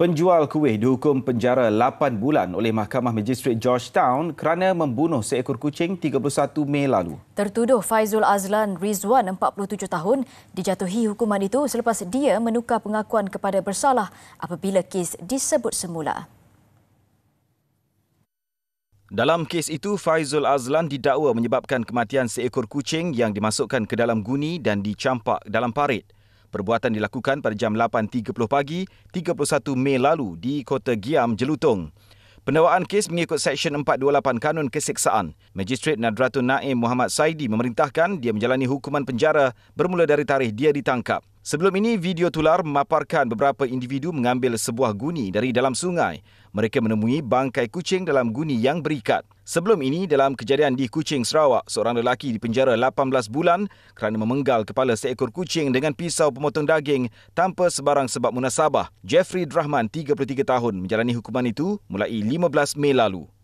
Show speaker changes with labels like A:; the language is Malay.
A: Penjual kuih dihukum penjara 8 bulan oleh Mahkamah Magistrate Georgetown kerana membunuh seekor kucing 31 Mei lalu.
B: Tertuduh Faizul Azlan Rizwan, 47 tahun, dijatuhi hukuman itu selepas dia menukar pengakuan kepada bersalah apabila kes disebut semula.
A: Dalam kes itu, Faizul Azlan didakwa menyebabkan kematian seekor kucing yang dimasukkan ke dalam guni dan dicampak dalam parit. Perbuatan dilakukan pada jam 8.30 pagi 31 Mei lalu di Kota Giam, Jelutong. Pendawaan kes mengikut Seksyen 428 Kanun Keseksaan. Majistret Nadratun Naim Muhammad Saidi memerintahkan dia menjalani hukuman penjara bermula dari tarikh dia ditangkap. Sebelum ini, video tular memaparkan beberapa individu mengambil sebuah guni dari dalam sungai. Mereka menemui bangkai kucing dalam guni yang berikat. Sebelum ini, dalam kejadian di Kuching, Sarawak, seorang lelaki dipenjara 18 bulan kerana memenggal kepala seekor kucing dengan pisau pemotong daging tanpa sebarang sebab munasabah. Jeffrey Drahman, 33 tahun, menjalani hukuman itu mulai 15 Mei lalu.